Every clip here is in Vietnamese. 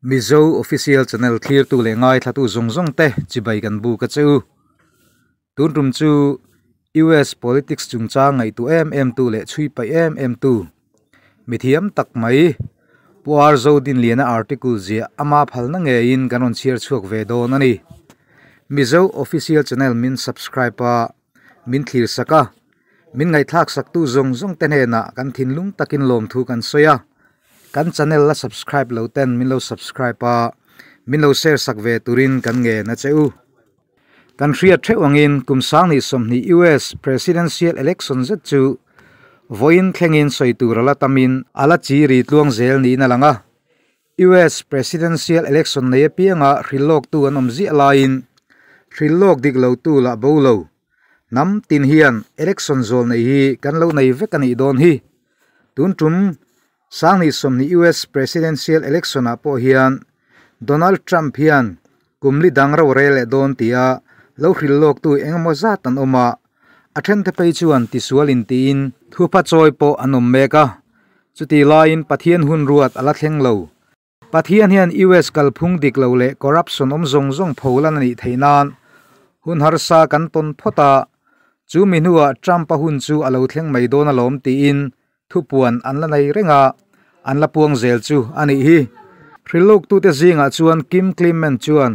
Mizo official channel clear tu le ngai thatu zong zong te bai kan bu ka chu tun rum chu US politics chung cha ngai tu em em tu le chui pai em em tu mi thiam tak mai puar zo din liana article zia ama phal na nge in kanon chiar chuak ve do na ni mizo official channel min subscribe pa min thlir saka min ngai thak sak tu zong zong te na kan thin lung takin lom thu kan soya kan channel la subscribe lo ten min lo subscribe pa min lo share sak ve turin kan nge na cheu kan thria thewangin kumsang ni somni US presidential election zet chu voin thlengin soitu rala tamin ala chi ri tluang zel ni na langa US presidential election ne pianga hrilok tu an omzi alain hrilok dik lo tu la bolo nam tin hian election zol nei hi kan lo nei ve kan i don hi tun tum สังนิสมนิยูเอสประธานาธิบดีเล็กซัซอนอพยันโดนัลด์ทรัมป์ยันกุมลีดังรัวเรลโดนตีอาลูกฮิลล็อกตัวเองมาซาตันออมาอาจารย์ที่ไปชวนที่สวัลินตีนทุพจอยปออนุเมกะสุดที่ลายนปัทเทียนหุ่นรัวดอลาเทงโลปัทเทียนเฮียนยูเอสกัลพุงดิกโลเล่คอร์รัปชันอมซงซงโผลันนี่ไทนันหุ่นฮาร์ซากันตุนพุตาจูมินัวทรัมป์หุ่นจูอลาเทงไม่โดนอารมณ์ตีน thupuan an la nei renga an la puang zel chu ani hi thrilok tu te zinga chuan kim klimen chuan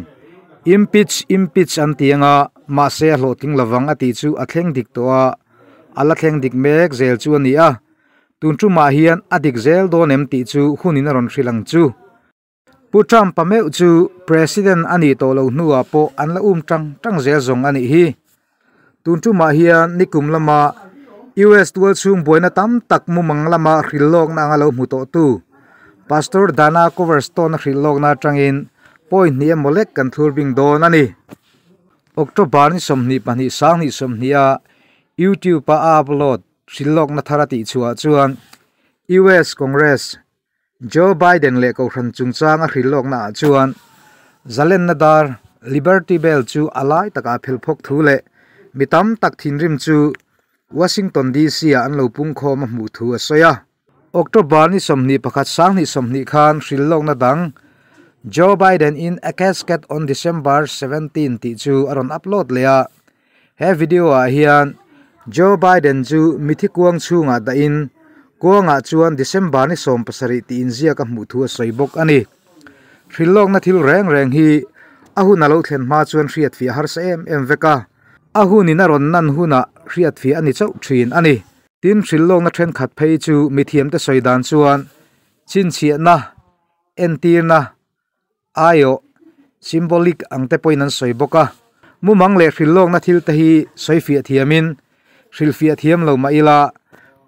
impeach impeach an tianga ma se hlo ting lawang ati chu a thleng dik to a là thleng dik mek zel chu ani à tun chu ma hian adik zel do nem ti chu hunin ron shrilang chu putam pameu chu president ani to lo nuwa po an là um tang tang zel zong ani hi tun chu ma hian nikum lama US dual sum boina tam tak mu manglama hrilok na angalo muto tu pastor dana coverstone hrilok na tangin point ni molek kan thur bing don ani october ni somni pani sang ni somnia youtube pa upload hrilok na tharati chua chuan US Congress Joe Biden le ko ran chungchang a hrilok na chuan zalen nadar liberty bell chu alai taka philphok thu le mitam tak thinrim chu Washington DC à an lo pung kho ma mu thu a soya October ni somni pakhat sang ni somni khan shillong na dang Joe Biden in a casket on December 17 ti chu aron upload leya he video a hian Joe Biden chu mithi kuang chunga da in kuanga chuan December ni som pasari ti inzia ka mu thu a soibok ani thrilok na thil reng reng hi ahun alo thlen ma chuan riat fi har sa em em veka ahun in aron nan huna riat fi ani chau thin ani tin thrilong na then khat phei chu mi thiam te soidan chuan chin chia na en tir na ayo symbolic ang te poin an soi boka mu mang le thrilong na thil te hi soi fi thiamin thril fi thiam lo ma ila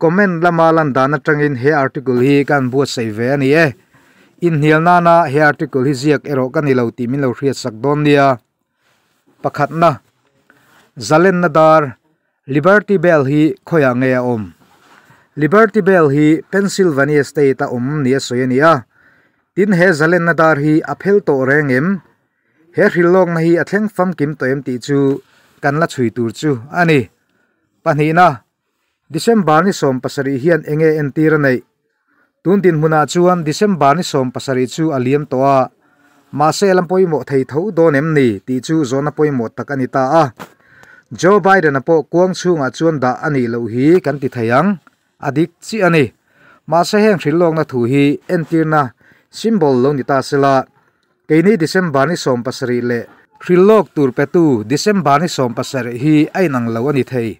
comment lama lan dana tangin he article hi kan bu sei ve ani e in hial na na he article hi ziak ero kan ilo ti min lo hriat sak don nia pakhat na zalen nadar Liberty Bell hi khoya nge om Liberty Bell hi Pennsylvania state ta om ni soya ni tin he zalen na dar hi aphel to rengem he hrilong na hi atheng fam kim to em ti chu kanla chhui tur chu ani pani na December ni som pasari hian enge en tir nei tun din huna chuan December ni som pasari chu aliam to a ma se lampoi thei tho do ni ti chu zona poi mo takani ta a Joe Biden apo kuang chu nga chuan da ani lo hi kan ti thayang adik chi ani ma se heng thil long na thu hi entir na symbol lo ni ta sela keini december ni som pasari le thil log tur pe tu december ni som pasari hi ai nang lo ani thei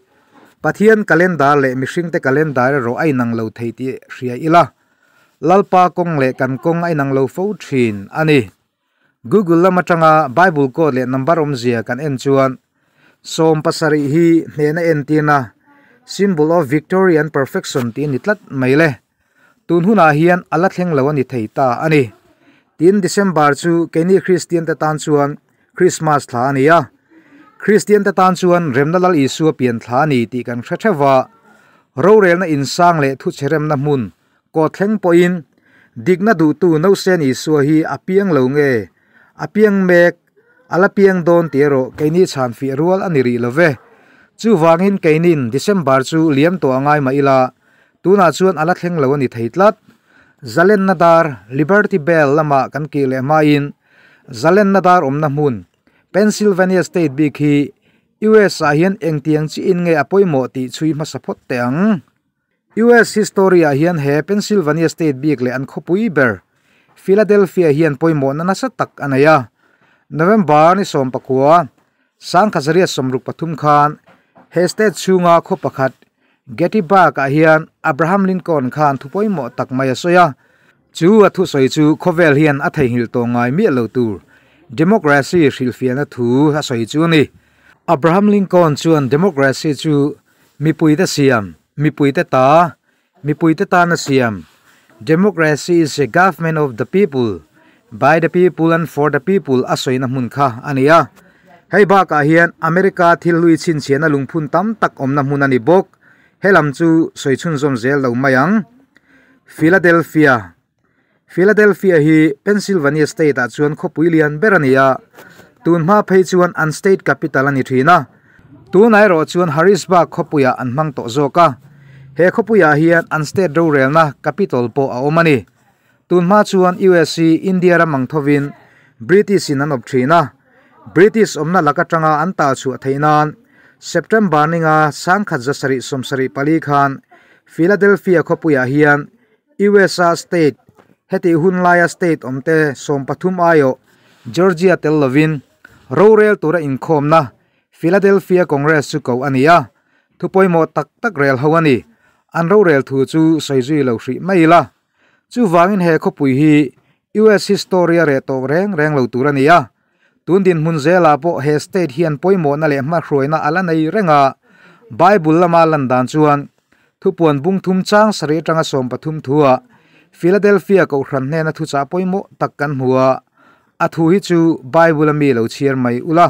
pathian calendar le mishing te calendar ro ai nang lo thei ti hria ila lalpa kong le kan kong ai nang lo fo thin google la matanga bible code le number om kan en som pasari hi hnena entina symbol of Victorian perfection ti ni tlat mai le tun huna hian ala thleng lo ani theita ani tin december chu keini christian ta tan chuan christmas thla ania christian ta tan chuan remnalal isu pian thla ni ti kan thra threwa ro rel na in sang le thu cherem na mun ko thleng po in digna du tu no sen isu hi apiang lo nge apiang mek alapiang don tiro kaini chan fi rual aniri love chu wangin kainin december chu liam to angai ma ila tuna chuan ala thleng lo ani theitlat zalen nadar liberty bell lama kan ki le ma in zalen nadar omna mun pennsylvania state bi khi us a hian engtiang chi in nge apoimo ti chui ma support te ang us historia hian he pennsylvania state Big le an khopui ber philadelphia hian poimo na na sa tak anaya November ni som pakua sang khazaria somruk pathum khan heste chunga kho pakhat geti ba ka hian abraham lincoln khan thupoi mo tak maya soya chu athu soi chu khovel hian athai hil to ngai mi lo tur democracy hrilfiana thu ha soi chu ni abraham lincoln chuan democracy chu mipui ta siam mipui ta ta mipui ta ta na siam democracy is a government of the people by the people and for the people asoina mun kha ania hei ba ka hian america thil lui chin chiana lungphun tam tak omna mun ani bok helam chu soichun zom zel lo mayang philadelphia philadelphia hi pennsylvania state a chuan khopui lian berania tun ma phei chuan an state capital ani thina tu nai ro chuan harrisburg khopuya an mang to zoka he khopuya hian an state do relna capital po a omani tun ma chuan USC India ramang thovin British in an op thina British omna lakatanga anta chu athainan September ninga sangkhat jasari somsari pali khan Philadelphia khopuya hian USA state heti hunlaya state omte sompathum ayo Georgia tel lovin rorel tura inkhomna Philadelphia Congress chu ko ania thupoi mo tak tak rel hawani an rorel thu chu soiju lo shri La chu wangin he kho pui hi US historia re to reng reng lo tur ania tun din mun zela po he state hian poimo na le ma hroina ala nei renga à. bible lama landan chuan thupuan bung thum chang sari tanga som pathum thua philadelphia ko hran hne na thu cha poimo tak kan hua a thu hi chu bible mi lo chiar mai ula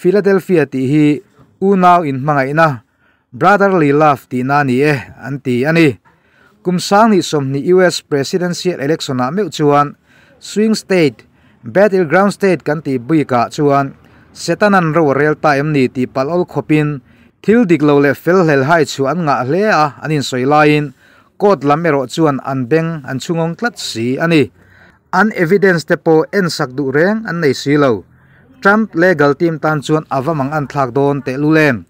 philadelphia ti hi u naw in mangai na brotherly love ti na ni e anti ani kum sang ni som ni US presidential election na meu chuan swing state battleground state kan ti bui ka chuan setanan ro rel ta em ni ti pal ol khopin thil dik lo le fel hel hai chuan nga hle a anin soi lain kot lamero chuan an beng an chungong tlat si ani an evidence te po en sak du reng an nei si lo Trump legal team tan chuan awamang an thlak don te lulen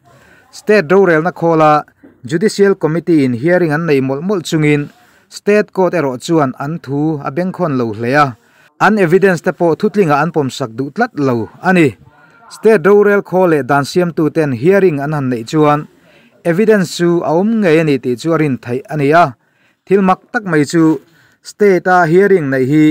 state do rel na khola judicial committee in hearing an nei mol mol chungin state court ero chuan an thu a beng khon lo hleya an evidence te po thutlinga an pom sak du tlat lo ani state Rural khole dan siam tu ten hearing an han nei chuan evidence chu aum nge ni ti chuarin thai ania thilmak tak mai chu state a hearing nei hi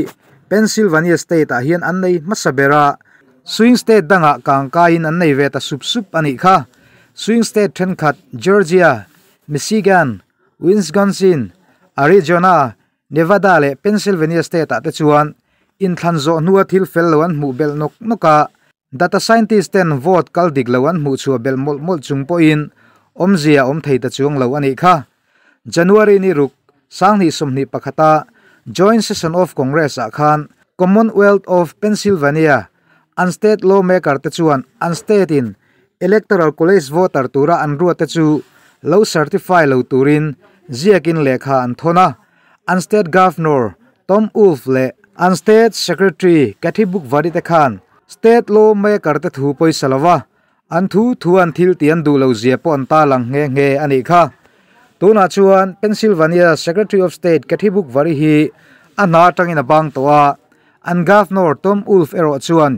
pennsylvania state a hian an nei masabera swing state danga kangkain an nei ve ta sup sup ani kha swing state then khat georgia Michigan, Wisconsin, Arizona, Nevada le Pennsylvania state ate chuan in thlan nuwa thil fel lawan mu bel nok noka data scientist ten vote kal dik lawan mu chu bel mol mol chung in omzia om thei ta chung lo ani kha january ni ruk sang ni sum ni pakhata joint session of congress a khan commonwealth of pennsylvania Unstate state lawmaker te chuan an in electoral college voter tura an ruate chu lo certify lo turin ziakin lekha an thona an governor tom ulf le an secretary kathi book vari khan state law me karte thu poi salawa an thu thu an thil tian du lo zia po an ta lang nge nge ani kha tuna chuan pennsylvania secretary of state kathi buk vari hi ana tangin abang towa an governor tom ulf ero chuan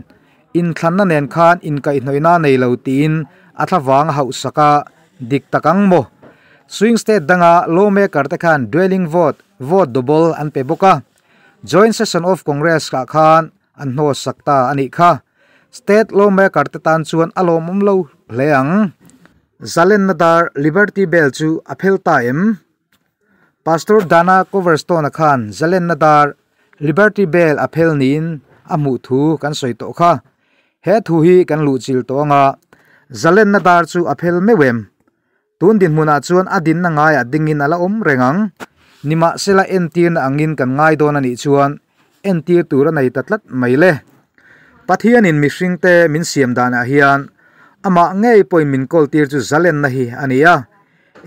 in thlanna nen khan in kai hnoina nei lo tin athlawang hau saka diktakang mo swing state danga lawmaker te khan dwelling vote vote double an peboka. joint session of congress ka khan an no sakta ani kha state lawmaker te tan chuan alom um lo zalen nadar liberty bell chu aphel taim pastor dana coverstone khan zalen nadar liberty bell aphel nin amu thu kan soito to kha he thu hi kan lu chil to nga zalen nadar chu aphel mewem tun din hmuna chuan a din na ngai a dingin ala om rengang nima sela entir na angin kan ngai don ani chuan entir tur nei tatlat mai le pathian in mihring te min siam dana hian ama ngei poi min kol tir chu zalen na hi ania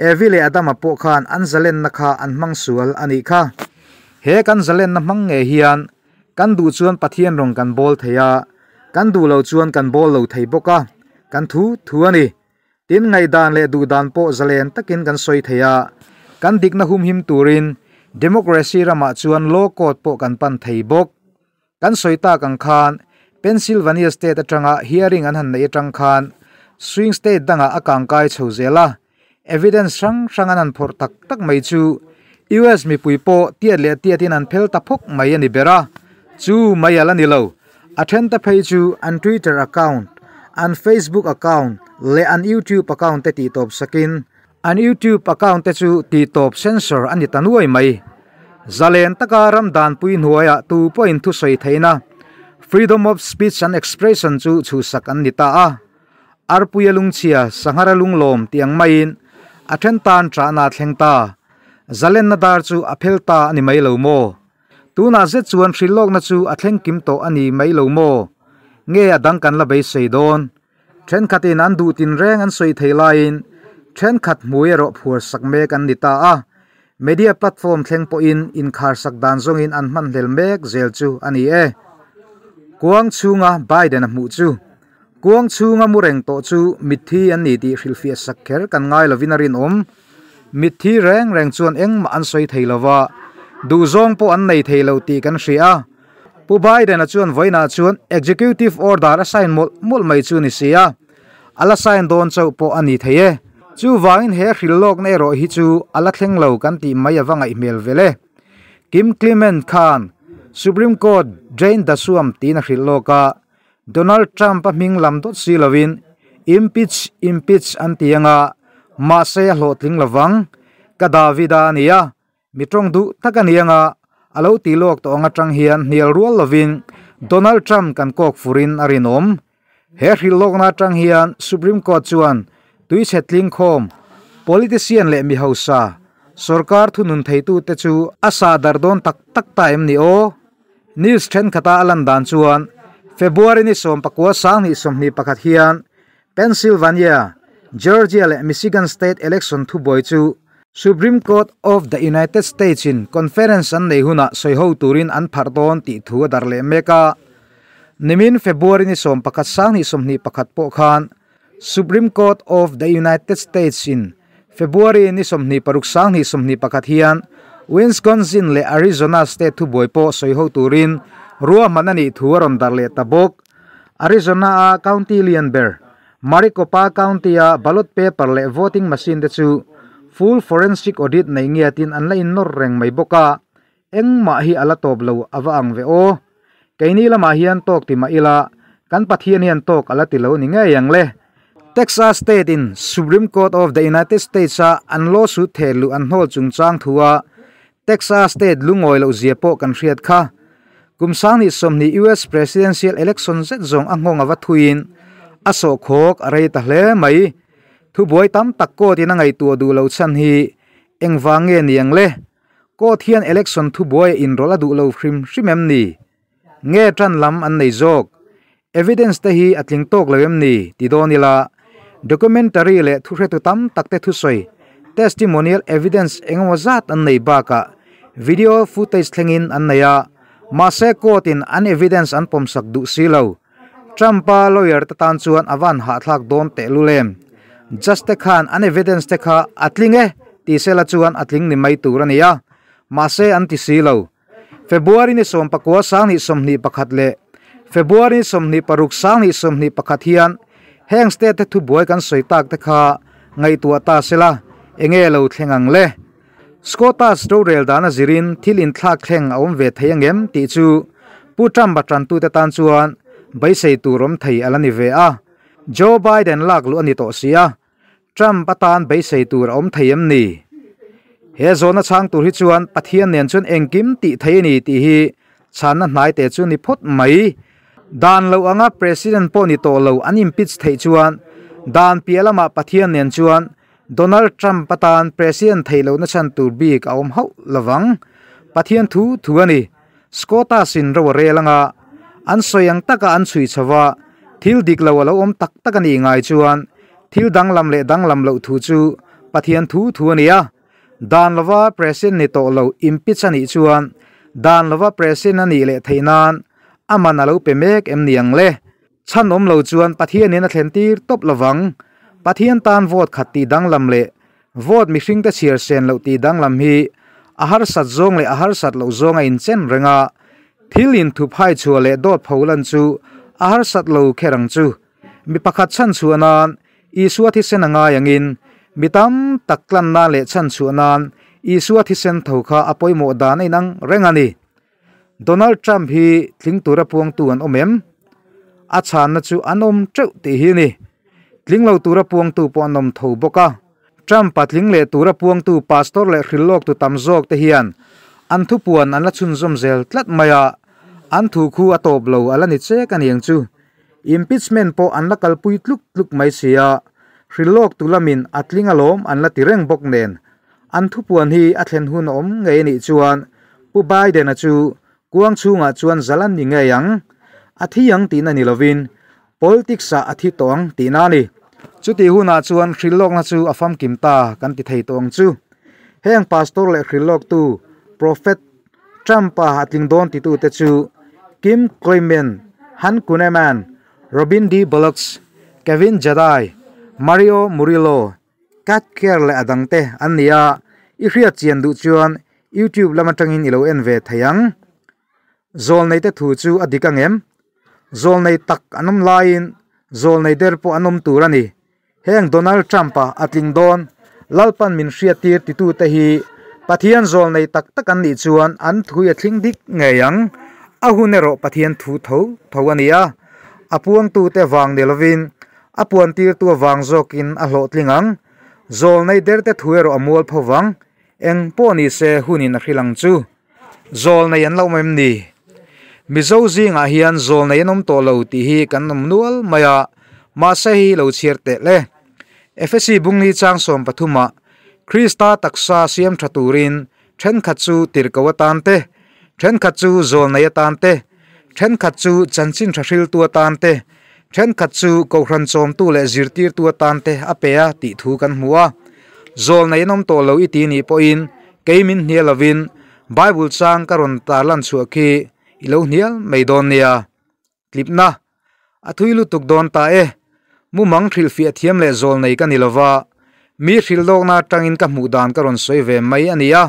evile adama po khan an zalen na kha an mang sual ani kha he kan zalen na mang nge hian kan du chuan pathian rong kan bol theya kan du lo chuan kan bol lo thei boka kan thu thu ani tin ngai dan le du dan po zalen takin kan soi theya kan dik na hum him turin democracy rama chuan lo court po kan pan thei bok kan soita kan khan pennsylvania state atanga hearing an han nei atang khan swing state danga akang kai chhozela evidence sang sang an phor tak tak mai chu us mi pui po tia le tia tin an phel ta phok mai ani bera chu mai ala ni lo athen ta phei chu an twitter account an facebook account le an YouTube account te ti top sakin an YouTube account te chu ti top sensor ani tanuai mai zalen taka ram dan pui nuaya tu point thu sei theina freedom of speech and expression chu chu sak an nita a arpuya lungchia sangara lunglom tiang main athen tan tra na thlengta zalen nadar chu aphelta ani mai lo mo tu na ze chuan thrilok na chu athleng kim to ani mai lo mo nge adang kan la bei sei don khát khatin an du tin reng an soi theilain then khat mui ro phur sak mek an nita à media platform thleng po in in khar sak dan zong in an man hel mek zel chu ani e kuang chunga biden a mu chu kuang chunga mureng to chu mithi an ni ti filfi sak kher kan ngai lovinarin om mithi reng reng chuan eng ma an soi theilowa du zong po an nei theilo ti kan à pubai den achuan voina chuan executive order a sign mol mol mai chu ni sia ala sign don chau po ani theye chu wangin he khrilok nei ro hi chu ala thleng lo kan ti mai awangai mel vele kim clement khan supreme court jane dasuam tina khriloka donald trump a ming lam dot si lovin impeach impeach an tianga ma se hlo tling lawang kadavida ania mitrong du takanianga alo tilok to nga tang hian nial rual lovin donald trump kan kok furin arinom he hi log na tang hian supreme court chuan tui setling khom politician le mi hausa sarkar thu nun thaitu te chu asa don tak tak ta em ni o news ten khata alan dan chuan february ni som pakua sang ni som ni pakhat hian pennsylvania georgia le michigan state election thu boi Supreme Court of the United States in conference an nei huna soiho turin an pharton ti thu dar le meka nimin february ni som pakhat sang ni som ni pakhat po khan Supreme Court of the United States in February ni som ni paruk sang ni som ni pakhat hian Wisconsin le Arizona state thu boipo soiho turin ruwa manani thuaron dar le tabok Arizona a county lian ber Maricopa county a ballot paper le voting machine te chu full forensic audit na ingiatin an lain nor reng mai boka eng ma hi ala top lo awa ang ve o kaini lama tok ti ma kan pathian hian tok ala ti ni nge yang le Texas State in Supreme Court of the United States sa an lawsuit the lu an hol chung chang thua Texas State lungoi lo ziepo kan riat kha kumsang ni som ni US presidential election zet zong anghong awa thuin aso khok arei ta hle mai thu boi tam cô thì tin ngai tua du lo chan hi engwange niang lệ. Cô Thiên election thu bối in rola du phim phim em ni nghe trăn lam anh này jok evidence te hi at em tok thì ni ti donila documentary le thu hre tu tam thế thu soi testimonial evidence anh engwa zat anh này ba cả video footage thlengin an neya mà sẽ ko tin an evidence an pomsak du silo trumpa lawyer ta tan chuan avan ha thlak don te lulem just te khan an evidence te kha atlinge eh. ti sela chuan atling ni mai tur ania ma se an ti silo february ni som pakwa sang ni som ni pakhat le february ni som ni paruk sang ni som ni pakhat hian heng ste te thu buai kan soi tak te kha ngai tua ta sela enge lo thlengang le skota storel dana zirin thilin thla khleng awm ve thayangem ti chu putam batran tu te tan chuan bai sei turom thei alani ve a joe biden lak lu ani to sia Trump batan bấy xây tur om thayam ni he zona chang tur hi chuan pathian nen chun engkim ti thei ni ti hi chan na nai te chu ni phot mai dan lo anga president po ni to lo an impeach thei chuan dan pialama pathian nen chuan Donald Trump patan president thailo na chan tur bi ka om hau lawang pathian thu thuani skota sin ro relanga an soyang taka an sui chawa thil dik lo lo om tak tak ani ngai chuan ทิลดังลำเละดังลำเลวทูจูปะเทียนทูทัวเนียดานลว่าเพรสเซนในโตเลวอิมพิชันอีชวนดานลว่าเพรสเซนนี่แหละไทยนานอามันเลวเปเมกเอ็มเนียงเล่ชั้นอมเลวจวนปะเทียนเนี่นัทเทนตีตบลวังปะเทียนตานวอดขัดตีดังลำเละวอดมิฟิงตะเชียร์เซนเลวตีดังลำฮีอาหารสัตว์จงเลอาหารสัตว์เลวจงไอ้เชนเริงอ่ะทิลินทุพายชวเลดอดดเผลันจูอาหารสัตว์เลวเครังจูมีประคัดชั้นชวนนั้น Isua thi sen anga yangin mitam taklan na le chan chu nan Isua thi sen thokha apoi mo da nei nang rengani Donald Trump hi thling tura puang tu an omem a chan na chu anom treu ti hi ni tling lo tura puang tu po anom tho boka Trump patling le tura puang tu pastor le khrilok tu tam tamzok te hian an thu puan an la chun zom zel tlat maya an thu khu atop lo ala ni che kan yang chu impeachment po an la kalpui tluk tluk mai sia hrilok tulamin atlinga lom an la tireng bok nen an thu puan hi a thlen hun om ngai ni chuan pu bai de na chu kuang chunga chuan zalan ni ngai yang athi yang tin ani lovin politics sa athi tong ti na ni chu ti huna chuan hrilok na chu afam kim ta kan ti thei tong chu heng pastor le hrilok tu prophet trump pa hatling don ti tu te chu kim clement han kuneman Robin D. Bullocks, Kevin Jadai, Mario Murillo, Kat Kerle Adangte Ania, Ihria Chien Du Chuan, YouTube Lamatangin Ilo Enve Thayang, Zol Nei Te Thu Chu Adikang Em, Zol Nei Tak Anom Lain, Zol Nei Derpo Anom Turani, Heng Donald Trump Trumpa Atling Don, Lalpan Min Shriatir Titu Tehi, Pathian Zol Nei Tak Tak An Ni Chuan, An Thuya Thling Dik Ngayang, Ahunero Pathian Thu thu Thau Thau Ania, apuang tu te wang nelovin apuan tir tu wang zokin a lot lingang zol nei der te thuero amol phowang eng poni se hunin a hrilang chu zol nei an lo mem ni mizo zinga hian zol nei nom to lo ti hi kan nom nual maya ma se hi lo chiar te le efesi bung hi chang som pathuma krista taksa siam thaturin then khachu tir kawatan te then khachu zol nei tan te then chân xin chanchin thrahil tua tan te then khat chu ko hran chom tu le zirtir tua tan te apea ti thú kan hmua zol này nom to lo i ti ni po in keimin hnia lovin bible chang karon tarlan chu khi ilo hnial meidon nia klipna athui lu tuk don ta e mu mang thril fi thiam le zol nei kan ilova mi thril dok na tangin ka mu dan karon soi ve mai ania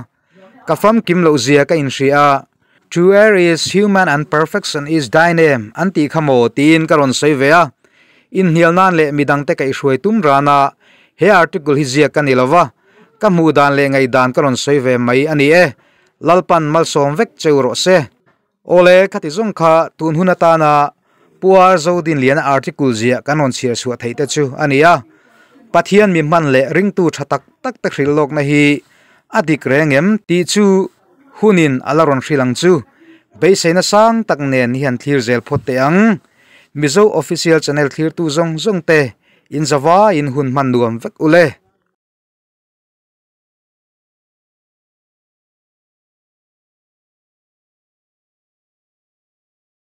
ka fam kim lâu zia ka in ria True Aries human and perfection is thy name anti khamo tin karon sei vea in hial nan le midang te kai shuai tum rana he article hi zia kan ilova ka mu dan le ngai dan karon sei ve mai ani e lalpan mal som vek cheuro se ole khati zong kha tun hunata na puar zodin lian article zia kanon sia su thaita chu ania pathian mi man le ring tu thatak tak tak hril lok na hi adik rengem ti chu hunin alaron hrilang chu beiseina sang tak nen hian thlir zel phote ang mizo official channel thlir tu zong zong te in zawa in hun man nuam vek ule